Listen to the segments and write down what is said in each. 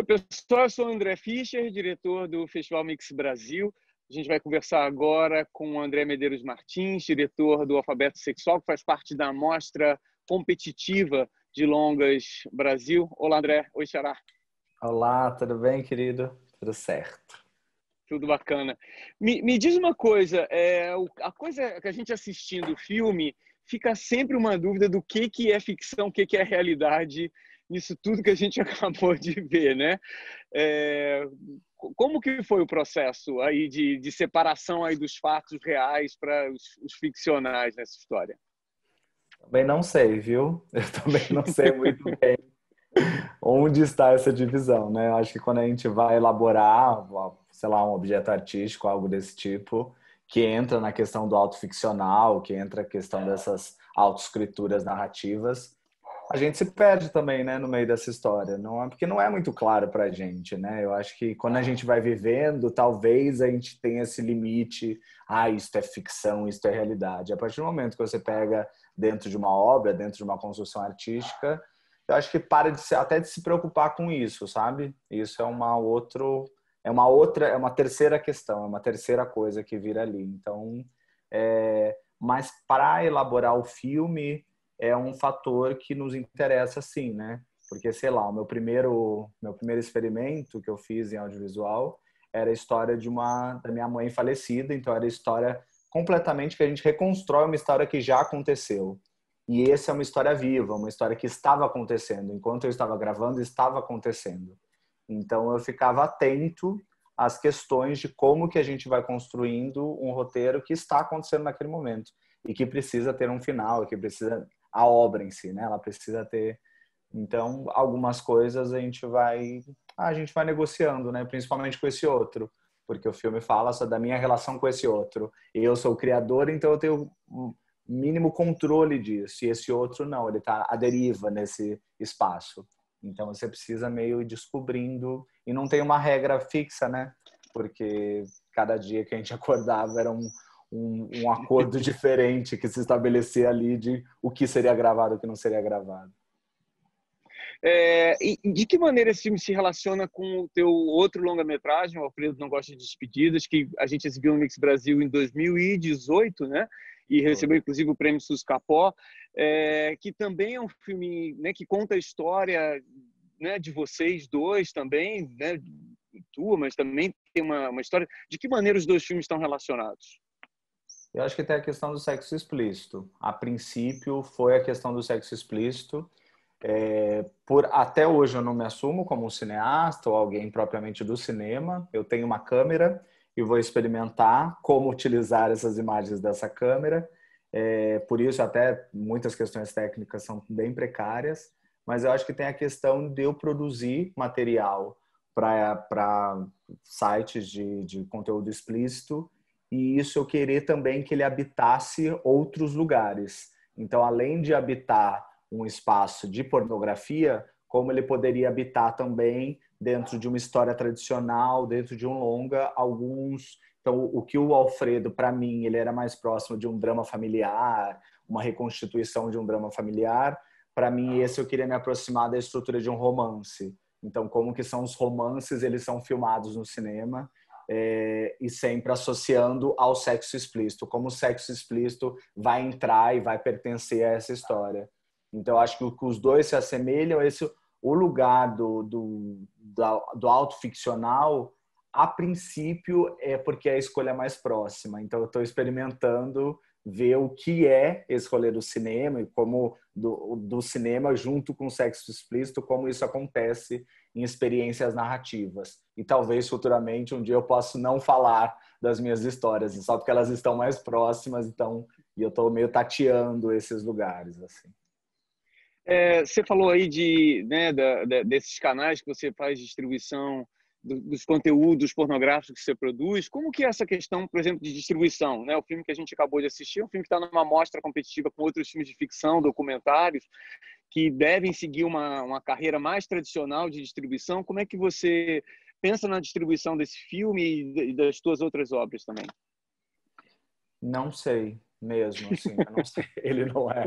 Oi, pessoal, eu sou o André Fischer, diretor do Festival Mix Brasil. A gente vai conversar agora com o André Medeiros Martins, diretor do Alfabeto Sexual, que faz parte da amostra competitiva de longas Brasil. Olá, André. Oi, Xará. Olá, tudo bem, querido? Tudo certo. Tudo bacana. Me, me diz uma coisa, é, a coisa que a gente assistindo o filme, fica sempre uma dúvida do que, que é ficção, o que, que é realidade nisso tudo que a gente acabou de ver, né? É, como que foi o processo aí de, de separação aí dos fatos reais para os, os, ficcionais nessa história? Também não sei, viu? Eu também não sei muito bem onde está essa divisão, né? Eu acho que quando a gente vai elaborar, sei lá, um objeto artístico, algo desse tipo, que entra na questão do autoficcional, que entra a questão dessas autoescrituras narrativas, a gente se perde também, né, no meio dessa história, não é porque não é muito claro para a gente, né? Eu acho que quando a gente vai vivendo, talvez a gente tenha esse limite, ah, isto é ficção, isto é realidade. A partir do momento que você pega dentro de uma obra, dentro de uma construção artística, eu acho que para de se, até de se preocupar com isso, sabe? Isso é uma outro, é uma outra, é uma terceira questão, é uma terceira coisa que vira ali. Então, é, mas para elaborar o filme é um fator que nos interessa sim, né? Porque, sei lá, o meu primeiro, meu primeiro experimento que eu fiz em audiovisual era a história de uma da minha mãe falecida, então era a história completamente que a gente reconstrói uma história que já aconteceu. E essa é uma história viva, uma história que estava acontecendo. Enquanto eu estava gravando, estava acontecendo. Então eu ficava atento às questões de como que a gente vai construindo um roteiro que está acontecendo naquele momento e que precisa ter um final, que precisa a obra em si, né? Ela precisa ter. Então, algumas coisas a gente vai a gente vai negociando, né? Principalmente com esse outro, porque o filme fala só da minha relação com esse outro. Eu sou o criador, então eu tenho o mínimo controle disso. E esse outro não, ele está à deriva nesse espaço. Então você precisa meio ir descobrindo e não tem uma regra fixa, né? Porque cada dia que a gente acordava era um, um, um acordo diferente que se estabelecer ali de o que seria gravado e o que não seria gravado. É, de que maneira esse filme se relaciona com o teu outro longa-metragem, O Alfredo Não Gosta de Despedidas, que a gente exibiu no Mix Brasil em 2018, né? E recebeu, inclusive, o prêmio Sus Capó, é, que também é um filme né, que conta a história né, de vocês dois também, né? Tua, mas também tem uma, uma história. De que maneira os dois filmes estão relacionados? Eu acho que tem a questão do sexo explícito. A princípio, foi a questão do sexo explícito. É, por até hoje eu não me assumo como um cineasta ou alguém propriamente do cinema. Eu tenho uma câmera e vou experimentar como utilizar essas imagens dessa câmera. É, por isso até muitas questões técnicas são bem precárias. Mas eu acho que tem a questão de eu produzir material para sites de, de conteúdo explícito e isso eu querer também que ele habitasse outros lugares. Então, além de habitar um espaço de pornografia, como ele poderia habitar também dentro de uma história tradicional, dentro de um longa, alguns. Então, o que o Alfredo, para mim, ele era mais próximo de um drama familiar, uma reconstituição de um drama familiar. Para mim, esse eu queria me aproximar da estrutura de um romance. Então, como que são os romances, eles são filmados no cinema é, e sempre associando ao sexo explícito, como o sexo explícito vai entrar e vai pertencer a essa história. Então, acho que os dois se assemelham, esse o lugar do, do, do, do autoficcional, a princípio, é porque é a escolha mais próxima. Então, eu estou experimentando ver o que é esse rolê do cinema e como do, do cinema junto com o sexo explícito, como isso acontece em experiências narrativas. E talvez futuramente um dia eu possa não falar das minhas histórias, só porque elas estão mais próximas, então e eu estou meio tateando esses lugares assim. É, você falou aí de, né, da, da, desses canais que você faz distribuição dos conteúdos pornográficos que você produz? Como que é essa questão, por exemplo, de distribuição? Né? O filme que a gente acabou de assistir é um filme que está numa mostra competitiva com outros filmes de ficção, documentários, que devem seguir uma, uma carreira mais tradicional de distribuição. Como é que você pensa na distribuição desse filme e das suas outras obras também? Não sei mesmo, assim, não sei. ele não é,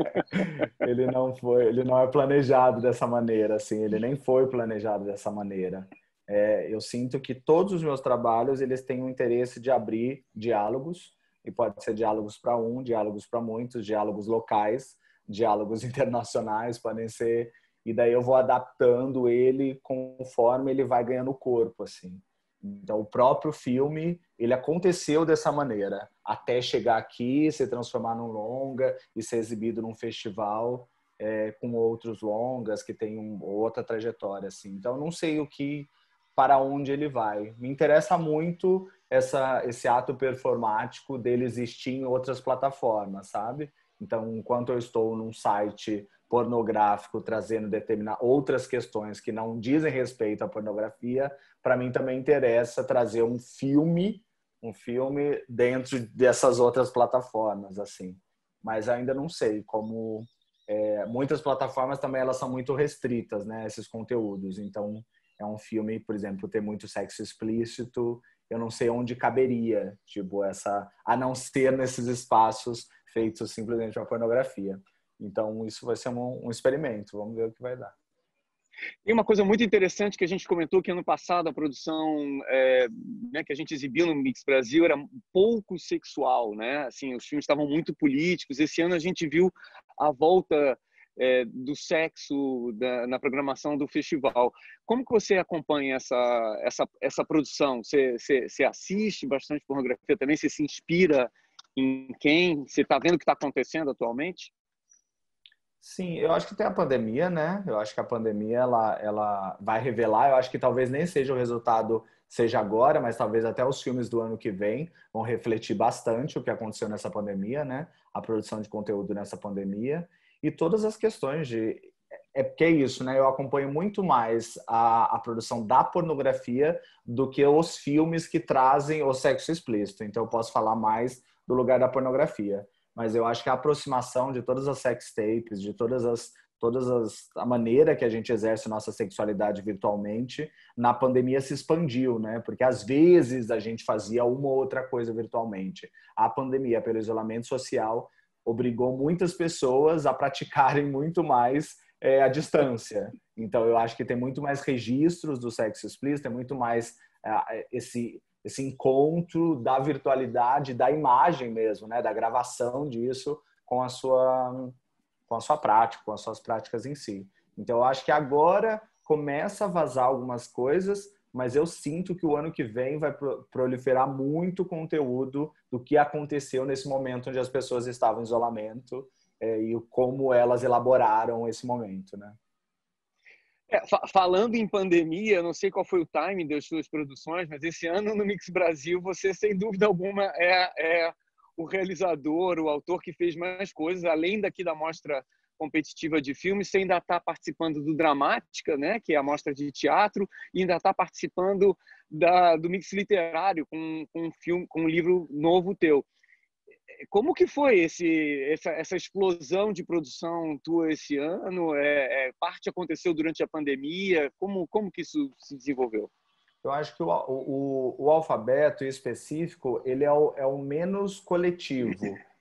ele não foi, ele não é planejado dessa maneira, assim, ele nem foi planejado dessa maneira. É, eu sinto que todos os meus trabalhos eles têm o um interesse de abrir diálogos e pode ser diálogos para um, diálogos para muitos, diálogos locais, diálogos internacionais podem ser e daí eu vou adaptando ele conforme ele vai ganhando corpo assim. Então o próprio filme ele aconteceu dessa maneira até chegar aqui, se transformar num longa e ser exibido num festival. É, com outros longas que tem um, outra trajetória assim então não sei o que para onde ele vai. Me interessa muito essa, esse ato performático dele existir em outras plataformas, sabe? Então, enquanto eu estou num site pornográfico trazendo determinar outras questões que não dizem respeito à pornografia, para mim também interessa trazer um filme, um filme dentro dessas outras plataformas, assim. Mas ainda não sei como é, muitas plataformas também elas são muito restritas, né? Esses conteúdos. Então é um filme, por exemplo, ter muito sexo explícito, eu não sei onde caberia, tipo, essa, a não ser nesses espaços feitos simplesmente uma pornografia. Então, isso vai ser um, um experimento, vamos ver o que vai dar. E uma coisa muito interessante que a gente comentou que ano passado a produção é, né, que a gente exibiu no Mix Brasil era pouco sexual, né? Assim, os filmes estavam muito políticos. Esse ano a gente viu a volta é, do sexo da, na programação do festival. Como que você acompanha essa, essa, essa produção? Você, você, você assiste bastante pornografia também? Você se inspira em quem? Você está vendo o que está acontecendo atualmente? Sim, eu acho que tem a pandemia, né? Eu acho que a pandemia ela, ela vai revelar. Eu acho que talvez nem seja o resultado seja agora, mas talvez até os filmes do ano que vem vão refletir bastante o que aconteceu nessa pandemia, né? A produção de conteúdo nessa pandemia e todas as questões de é porque é isso, né? Eu acompanho muito mais a, a, produção da pornografia do que os filmes que trazem o sexo explícito. Então, eu posso falar mais do lugar da pornografia. Mas eu acho que a aproximação de todas as sex tapes, de todas as todas as a maneira que a gente exerce nossa sexualidade virtualmente na pandemia se expandiu, né? Porque às vezes a gente fazia uma ou outra coisa virtualmente. A pandemia, pelo isolamento social, obrigou muitas pessoas a praticarem muito mais é, distância. Então, eu acho que tem muito mais registros do sexo explícito, tem muito mais é, esse, esse encontro da virtualidade, da imagem mesmo, né, da gravação disso com a sua com a sua prática, com as suas práticas em si. Então, eu acho que agora começa a vazar algumas coisas, mas eu sinto que o ano que vem vai proliferar muito conteúdo do que aconteceu nesse momento onde as pessoas estavam em isolamento é, e como elas elaboraram esse momento, né? É, fa falando em pandemia, eu não sei qual foi o timing das suas produções, mas esse ano no Mix Brasil você, sem dúvida alguma, é, é o realizador, o autor que fez mais coisas, além daqui da mostra competitiva de filmes, você ainda está participando do Dramática, né, que é a mostra de teatro, e ainda está participando da, do mix literário com, com, um filme, com um livro novo teu. Como que foi esse, essa, essa explosão de produção tua esse ano? É, é, parte aconteceu durante a pandemia? Como, como que isso se desenvolveu? Eu acho que o, o, o alfabeto em específico ele é o, é o menos coletivo,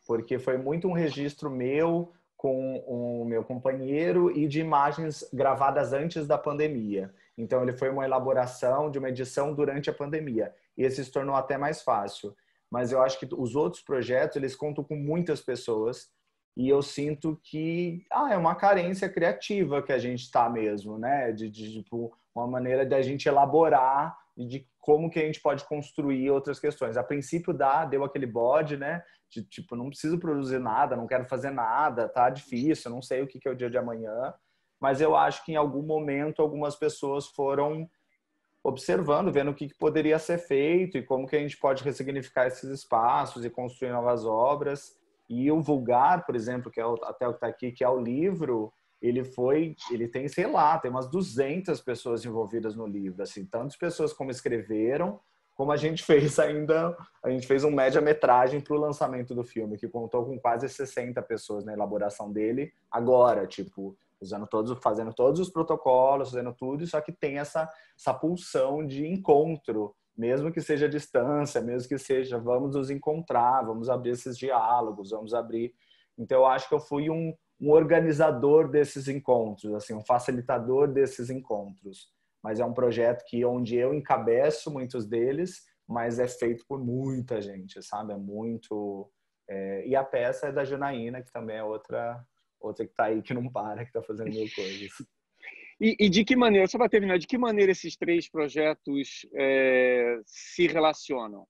porque foi muito um registro meu, com o meu companheiro e de imagens gravadas antes da pandemia. Então, ele foi uma elaboração de uma edição durante a pandemia. E esse se tornou até mais fácil. Mas eu acho que os outros projetos, eles contam com muitas pessoas e eu sinto que ah, é uma carência criativa que a gente está mesmo, né? De, de tipo, uma maneira da gente elaborar e de como que a gente pode construir outras questões. A princípio dá, deu aquele bode, né? De tipo, não preciso produzir nada, não quero fazer nada, tá difícil, não sei o que, que é o dia de amanhã. Mas eu acho que em algum momento algumas pessoas foram observando, vendo o que, que poderia ser feito e como que a gente pode ressignificar esses espaços e construir novas obras. E o vulgar, por exemplo, que é o, até o que está aqui, que é o livro, ele foi, ele tem, sei lá, tem umas 200 pessoas envolvidas no livro, assim, tantas pessoas como escreveram, como a gente fez ainda, a gente fez um média-metragem para o lançamento do filme, que contou com quase 60 pessoas na elaboração dele, agora, tipo, usando todos, fazendo todos os protocolos, fazendo tudo, só que tem essa, essa pulsão de encontro mesmo que seja distância, mesmo que seja vamos nos encontrar, vamos abrir esses diálogos, vamos abrir. Então eu acho que eu fui um, um organizador desses encontros, assim, um facilitador desses encontros. Mas é um projeto que onde eu encabeço muitos deles, mas é feito por muita gente, sabe? É muito é... e a peça é da Janaína, que também é outra outra que está aí que não para, que está fazendo mil coisas. E, e de que maneira, só para terminar, de que maneira esses três projetos é, se relacionam?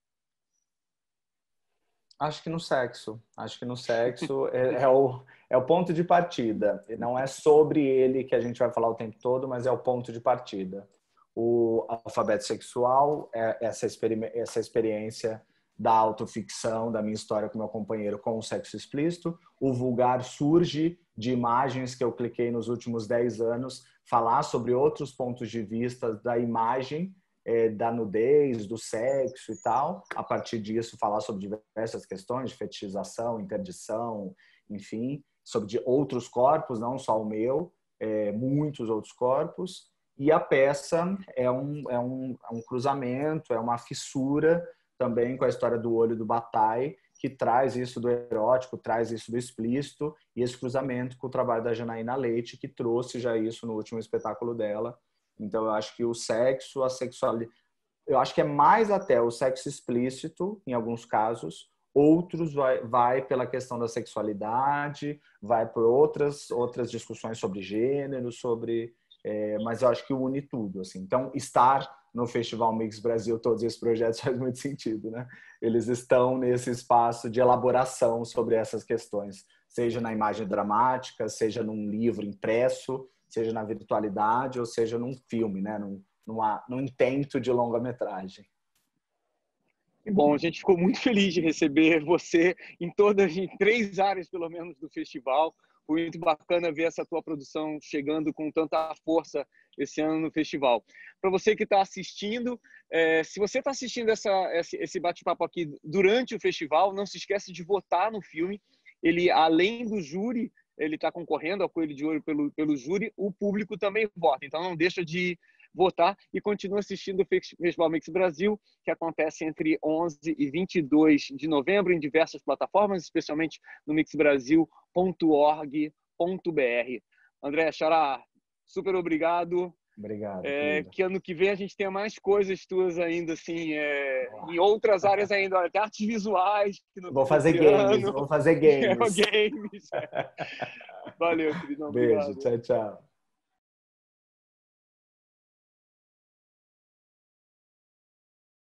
Acho que no sexo. Acho que no sexo é, é, o, é o ponto de partida. Não é sobre ele que a gente vai falar o tempo todo, mas é o ponto de partida. O alfabeto sexual, é essa, experi essa experiência da autoficção, da minha história com meu companheiro com o sexo explícito. O vulgar surge de imagens que eu cliquei nos últimos 10 anos, falar sobre outros pontos de vista da imagem, eh, da nudez, do sexo e tal. A partir disso, falar sobre diversas questões de fetichização, interdição, enfim, sobre outros corpos, não só o meu, eh, muitos outros corpos. E a peça é um, é um, é um cruzamento, é uma fissura também com a história do olho do Bataille, que traz isso do erótico, traz isso do explícito, e esse cruzamento com o trabalho da Janaína Leite, que trouxe já isso no último espetáculo dela. Então, eu acho que o sexo, a sexualidade. Eu acho que é mais até o sexo explícito, em alguns casos, outros vai, vai pela questão da sexualidade, vai por outras, outras discussões sobre gênero, sobre. É, mas eu acho que une tudo. Assim. Então, estar no Festival Mix Brasil, todos esses projetos faz muito sentido, né? Eles estão nesse espaço de elaboração sobre essas questões, seja na imagem dramática, seja num livro impresso, seja na virtualidade ou seja num filme, né? Num, numa, num intento de longa-metragem. Bom, a gente ficou muito feliz de receber você em todas, em três áreas pelo menos do festival muito bacana ver essa tua produção chegando com tanta força esse ano no festival. Para você que está assistindo, é, se você está assistindo essa, esse bate-papo aqui durante o festival, não se esquece de votar no filme. Ele, além do júri, ele está concorrendo ao Coelho de Ouro pelo, pelo júri, o público também vota. Então, não deixa de votar e continue assistindo o Festival Mix Brasil, que acontece entre 11 e 22 de novembro em diversas plataformas, especialmente no mixbrasil.org.br. André Xará, super obrigado. Obrigado. É, que ano que vem a gente tenha mais coisas tuas ainda, assim, é, em outras áreas ainda, até artes visuais. vou fazer games, vou fazer games. É, games. É. Valeu, querido. Beijo, obrigado. tchau, tchau.